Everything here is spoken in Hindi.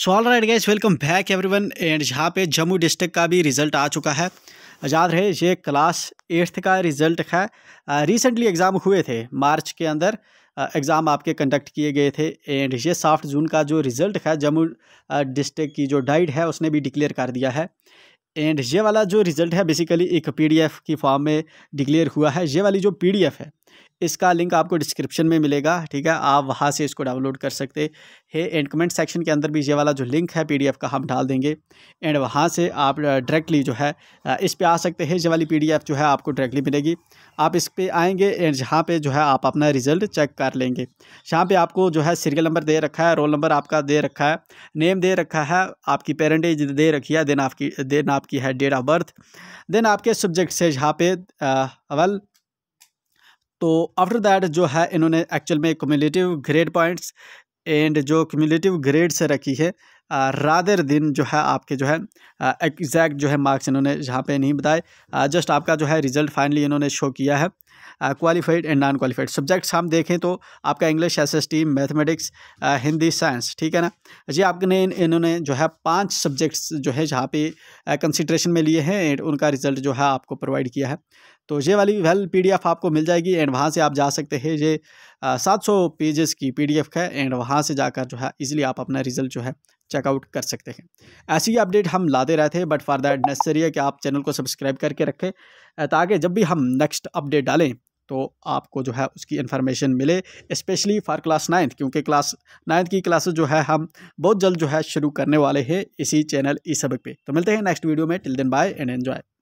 so all right guys welcome back everyone and यहाँ पे जम्मू डिस्ट्रिक्ट का भी रिज़ल्ट आ चुका है याद रहे ये क्लास एट्थ का रिज़ल्ट है रिसेंटली uh, एग्ज़ाम हुए थे मार्च के अंदर एग्ज़ाम uh, आपके कंडक्ट किए गए थे एंड ये साफ्ट जून का जो रिज़ल्ट है जम्मू डिस्ट्रिक्ट uh, की जो डाइट है उसने भी डिक्लेयर कर दिया है एंड ये वाला जो रिज़ल्ट है बेसिकली एक पीडीएफ की फॉर्म में डिक्लेयर हुआ है ये वाली जो पीडीएफ है इसका लिंक आपको डिस्क्रिप्शन में मिलेगा ठीक है आप वहाँ से इसको डाउनलोड कर सकते हैं एंड कमेंट सेक्शन के अंदर भी ये वाला जो लिंक है पीडीएफ का हम डाल देंगे एंड वहाँ से आप डायरेक्टली जो है इस पर आ सकते हैं ये वाली पीडीएफ जो है आपको डायरेक्टली मिलेगी आप इस पर आएंगे एंड जहाँ पर जो है आप अपना रिजल्ट चेक कर लेंगे जहाँ पर आपको जो है सीरियल नंबर दे रखा है रोल नंबर आपका दे रखा है नेम दे रखा है आपकी पेरेंटेज दे रखी है देन आपकी देन आपकी है डेट ऑफ बर्थ देन आपके सब्जेक्ट से जहाँ पे अवल तो आफ्टर दैट जो है इन्होंने एक्चुअल में कम्युलेटिव ग्रेड पॉइंट्स एंड जो कम्युलेटिव ग्रेड से रखी है रादर दिन जो है आपके जो है एग्जैक्ट जो है मार्क्स इन्होंने यहाँ पे नहीं बताए जस्ट आपका जो है रिज़ल्ट फाइनली इन्होंने शो किया है qualified and non qualified subjects हम देखें तो आपका English S S T mathematics Hindi science ठीक है ना जी आपने इन्होंने जो है पाँच सब्जेक्ट्स जो है जहाँ पे कंसिड्रेशन में लिए हैं एंड उनका रिजल्ट जो है आपको प्रोवाइड किया है तो ये वाली वेल एफ आपको मिल जाएगी एंड वहाँ से आप जा सकते हैं ये सात सौ पेजेस की एफ है एंड वहाँ से जाकर जो है ईजिली आप अपना रिजल्ट जो है चेकआउट कर सकते हैं ऐसी अपडेट हम लाते रहते हैं बट फॉर दैट नेसेसरी है कि आप चैनल को सब्सक्राइब करके रखें ताकि तो जब भी हम नेक्स्ट अपडेट डालें तो आपको जो है उसकी इन्फॉर्मेशन मिले इस्पेशली फॉर क्लास नाइन्थ क्योंकि क्लास नाइन्थ की क्लासेस जो है हम बहुत जल्द जो है शुरू करने वाले हैं इसी चैनल इस सबक पे तो मिलते हैं नेक्स्ट वीडियो में till then bye and enjoy